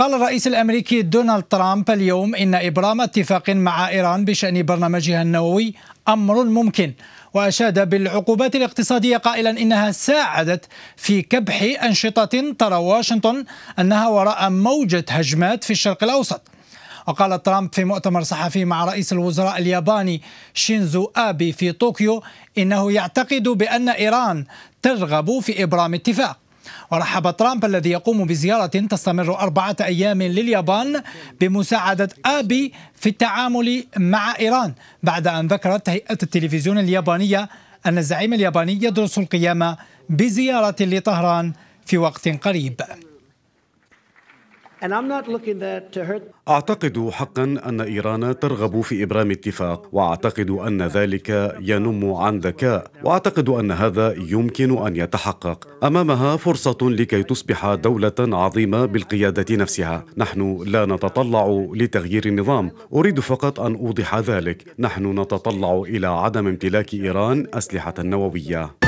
قال الرئيس الامريكي دونالد ترامب اليوم ان ابرام اتفاق مع ايران بشان برنامجها النووي امر ممكن واشاد بالعقوبات الاقتصاديه قائلا انها ساعدت في كبح انشطه ترى واشنطن انها وراء موجه هجمات في الشرق الاوسط وقال ترامب في مؤتمر صحفي مع رئيس الوزراء الياباني شينزو آبي في طوكيو إنه يعتقد بأن إيران ترغب في إبرام اتفاق ورحب ترامب الذي يقوم بزيارة تستمر أربعة أيام لليابان بمساعدة آبي في التعامل مع إيران بعد أن ذكرت هيئة التلفزيون اليابانية أن الزعيم الياباني يدرس القيام بزيارة لطهران في وقت قريب أعتقد حقا أن إيران ترغب في إبرام اتفاق وأعتقد أن ذلك ينم عن ذكاء وأعتقد أن هذا يمكن أن يتحقق أمامها فرصة لكي تصبح دولة عظيمة بالقيادة نفسها نحن لا نتطلع لتغيير النظام أريد فقط أن أوضح ذلك نحن نتطلع إلى عدم امتلاك إيران أسلحة نووية